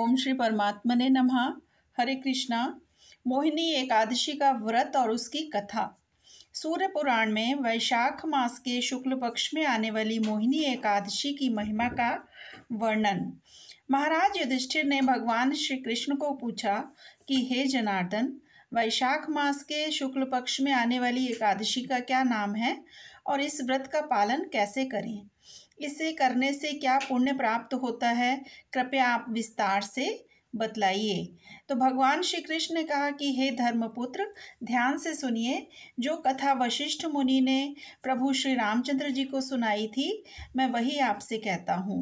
ओम श्री परमात्मने नमः हरे कृष्णा मोहिनी एकादशी का व्रत और उसकी कथा सूर्य पुराण में वैशाख मास के शुक्ल पक्ष में आने वाली मोहिनी एकादशी की महिमा का वर्णन महाराज युधिष्ठिर ने भगवान श्री कृष्ण को पूछा कि हे जनार्दन वैशाख मास के शुक्ल पक्ष में आने वाली एकादशी का क्या नाम है और इस व्रत का पालन कैसे करें इसे करने से क्या पुण्य प्राप्त होता है कृपया आप विस्तार से बतलाइए तो भगवान श्री कृष्ण ने कहा कि हे धर्मपुत्र ध्यान से सुनिए जो कथा वशिष्ठ मुनि ने प्रभु श्री रामचंद्र जी को सुनाई थी मैं वही आपसे कहता हूँ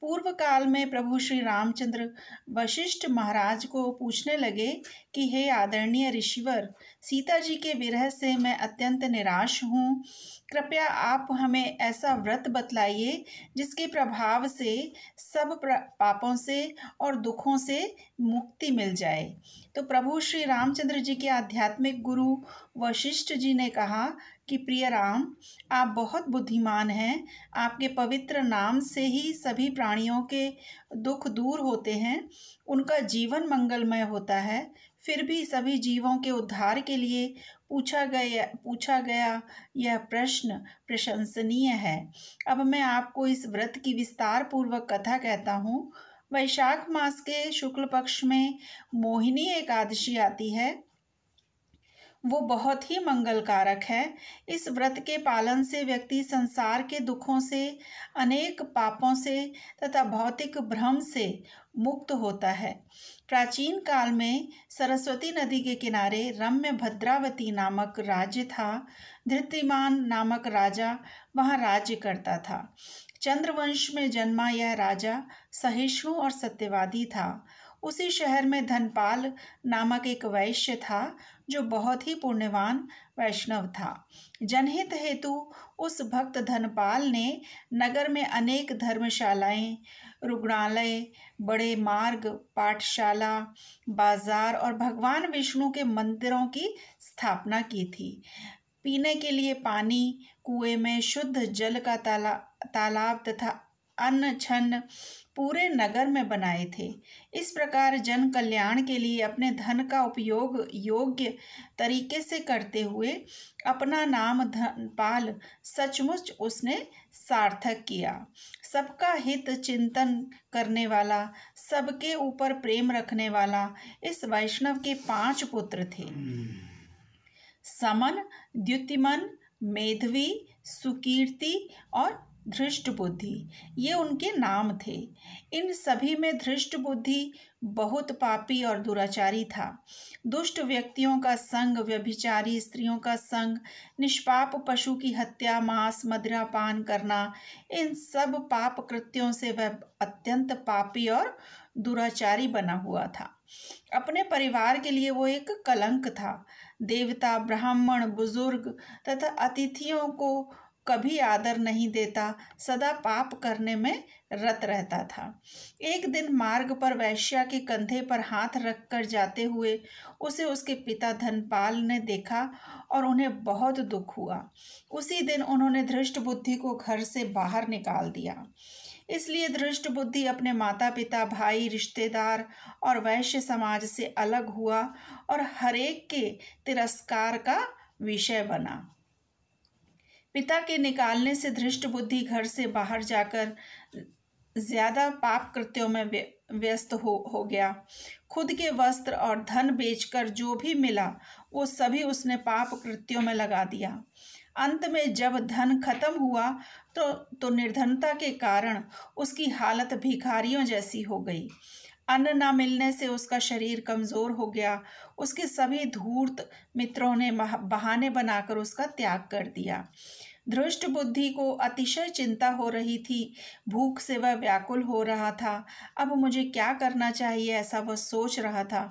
पूर्व काल में प्रभु श्री रामचंद्र वशिष्ठ महाराज को पूछने लगे कि हे आदरणीय ऋषिवर सीता जी के विरह से मैं अत्यंत निराश हूँ कृपया आप हमें ऐसा व्रत बतलाइए जिसके प्रभाव से सब पापों से और दुखों से मुक्ति मिल जाए तो प्रभु श्री रामचंद्र जी के आध्यात्मिक गुरु वशिष्ठ जी ने कहा कि प्रिय राम आप बहुत बुद्धिमान हैं आपके पवित्र नाम से ही सभी प्राणियों के दुख दूर होते हैं उनका जीवन मंगलमय होता है फिर भी सभी जीवों के उद्धार के लिए पूछा गया पूछा गया यह प्रश्न प्रशंसनीय है अब मैं आपको इस व्रत की विस्तार पूर्वक कथा कहता हूँ वैशाख मास के शुक्ल पक्ष में मोहिनी एकादशी आती है वो बहुत ही मंगलकारक है इस व्रत के पालन से व्यक्ति संसार के दुखों से अनेक पापों से तथा भौतिक भ्रम से मुक्त होता है प्राचीन काल में सरस्वती नदी के किनारे रम्य भद्रावती नामक राज्य था धृतिमान नामक राजा वहाँ राज्य करता था चंद्रवंश में जन्मा यह राजा सहिष्णु और सत्यवादी था उसी शहर में धनपाल नामक एक वैश्य था जो बहुत ही पुण्यवान वैष्णव था जनहित हेतु उस भक्त धनपाल ने नगर में अनेक धर्मशालाएं रुग्णालय बड़े मार्ग पाठशाला बाजार और भगवान विष्णु के मंदिरों की स्थापना की थी पीने के लिए पानी कुएं में शुद्ध जल का ताला तालाब तथा अन्न छन्न पूरे नगर में बनाए थे इस प्रकार जन कल्याण के लिए अपने धन का उपयोग योग्य तरीके से करते हुए अपना नाम धनपाल सचमुच उसने सार्थक किया सबका हित चिंतन करने वाला सबके ऊपर प्रेम रखने वाला इस वैष्णव के पांच पुत्र थे समन द्युतिमन मेधवी सुकीर्ति और धृष्ट बुद्धि ये उनके नाम थे इन सभी में धृष्ट बुद्धि बहुत पापी और दुराचारी था दुष्ट व्यक्तियों का संग व्यभिचारी स्त्रियों का संग निष्पाप पशु की हत्या मांस मदिरा पान करना इन सब पाप कृत्यों से वह अत्यंत पापी और दुराचारी बना हुआ था अपने परिवार के लिए वो एक कलंक था देवता ब्राह्मण बुजुर्ग तथा अतिथियों को कभी आदर नहीं देता सदा पाप करने में रत रहता था एक दिन मार्ग पर वैश्या के कंधे पर हाथ रखकर जाते हुए उसे उसके पिता धनपाल ने देखा और उन्हें बहुत दुख हुआ उसी दिन उन्होंने धृष्ट बुद्धि को घर से बाहर निकाल दिया इसलिए धृष्ट बुद्धि अपने माता पिता भाई रिश्तेदार और वैश्य समाज से अलग हुआ और हरेक के तिरस्कार का विषय बना पिता के निकालने से धृष्ट बुद्धि घर से बाहर जाकर ज़्यादा पाप कृत्यों में व्यस्त हो हो गया खुद के वस्त्र और धन बेचकर जो भी मिला वो सभी उसने पाप कृत्यों में लगा दिया अंत में जब धन खत्म हुआ तो तो निर्धनता के कारण उसकी हालत भिखारियों जैसी हो गई अन्न न मिलने से उसका शरीर कमज़ोर हो गया उसके सभी धूर्त मित्रों ने बहाने बनाकर उसका त्याग कर दिया धृष्ट बुद्धि को अतिशय चिंता हो रही थी भूख से वह व्याकुल हो रहा था अब मुझे क्या करना चाहिए ऐसा वह सोच रहा था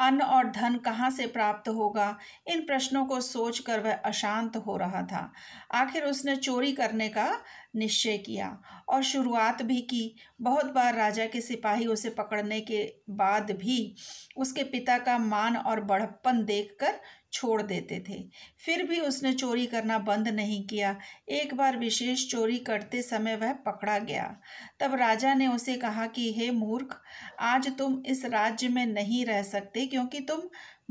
अन्न और धन कहाँ से प्राप्त होगा इन प्रश्नों को सोचकर वह अशांत हो रहा था आखिर उसने चोरी करने का निश्चय किया और शुरुआत भी की बहुत बार राजा के सिपाही उसे पकड़ने के बाद भी उसके पिता का मान और बढ़प्पन देखकर छोड़ देते थे फिर भी उसने चोरी करना बंद नहीं किया एक बार विशेष चोरी करते समय वह पकड़ा गया तब राजा ने उसे कहा कि हे मूर्ख आज तुम इस राज्य में नहीं रह सकते क्योंकि तुम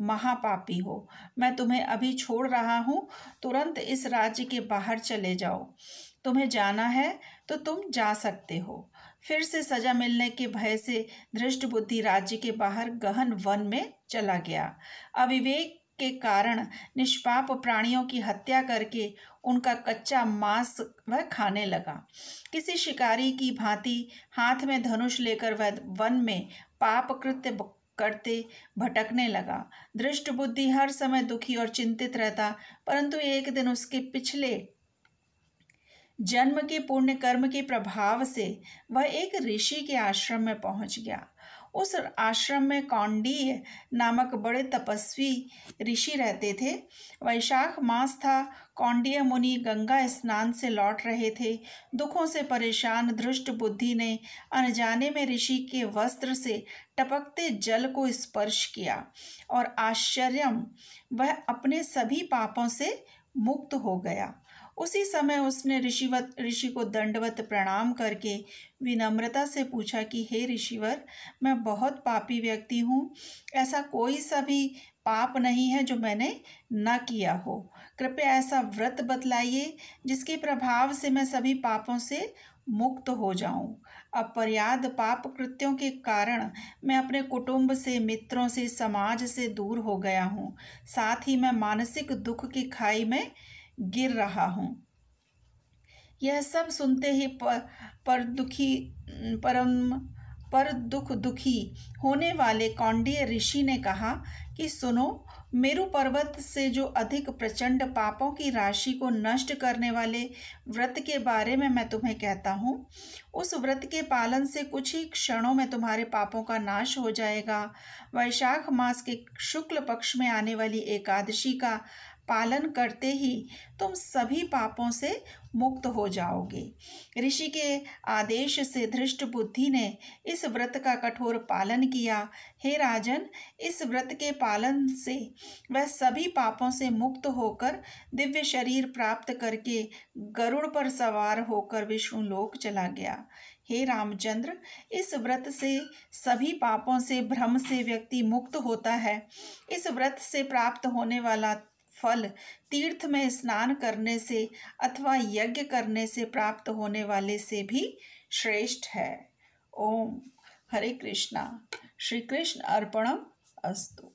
महापापी हो मैं तुम्हें अभी छोड़ रहा हूँ तुरंत इस राज्य के बाहर चले जाओ तुम्हें जाना है तो तुम जा सकते हो फिर से सजा मिलने के भय से धृष्ट बुद्धि राज्य के बाहर गहन वन में चला गया अविवेक के कारण निष्पाप प्राणियों की हत्या करके उनका कच्चा मांस वह खाने लगा किसी शिकारी की भांति हाथ में धनुष लेकर वह वन में पाप कृत्य करते भटकने लगा दृष्ट बुद्धि हर समय दुखी और चिंतित रहता परंतु एक दिन उसके पिछले जन्म के पुण्य कर्म के प्रभाव से वह एक ऋषि के आश्रम में पहुंच गया उस आश्रम में कौंडीय नामक बड़े तपस्वी ऋषि रहते थे वैशाख मास था कौंडीय मुनि गंगा स्नान से लौट रहे थे दुखों से परेशान धृष्ट बुद्धि ने अनजाने में ऋषि के वस्त्र से टपकते जल को स्पर्श किया और आश्चर्यम वह अपने सभी पापों से मुक्त हो गया उसी समय उसने ऋषिवत ऋषि को दंडवत प्रणाम करके विनम्रता से पूछा कि हे ऋषिवर मैं बहुत पापी व्यक्ति हूँ ऐसा कोई सा भी पाप नहीं है जो मैंने न किया हो कृपया ऐसा व्रत बतलाइए जिसके प्रभाव से मैं सभी पापों से मुक्त हो जाऊं अपर्याद पाप कृत्यों के कारण मैं अपने कुटुंब से मित्रों से समाज से दूर हो गया हूं साथ ही मैं मानसिक दुख की खाई में गिर रहा हूँ यह सब सुनते ही पर, पर दुखी परम पर दुख दुखी होने वाले कौंडीय ऋषि ने कहा कि सुनो मेरु पर्वत से जो अधिक प्रचंड पापों की राशि को नष्ट करने वाले व्रत के बारे में मैं तुम्हें कहता हूँ उस व्रत के पालन से कुछ ही क्षणों में तुम्हारे पापों का नाश हो जाएगा वैशाख मास के शुक्ल पक्ष में आने वाली एकादशी का पालन करते ही तुम सभी पापों से मुक्त हो जाओगे ऋषि के आदेश से धृष्ट बुद्धि ने इस व्रत का कठोर पालन किया हे राजन इस व्रत के पालन से वह सभी पापों से मुक्त होकर दिव्य शरीर प्राप्त करके गरुड़ पर सवार होकर विष्णु लोक चला गया हे रामचंद्र इस व्रत से सभी पापों से भ्रम से व्यक्ति मुक्त होता है इस व्रत से प्राप्त होने वाला फल तीर्थ में स्नान करने से अथवा यज्ञ करने से प्राप्त होने वाले से भी श्रेष्ठ है ओम हरे कृष्णा श्री कृष्ण अर्पणम अस्तु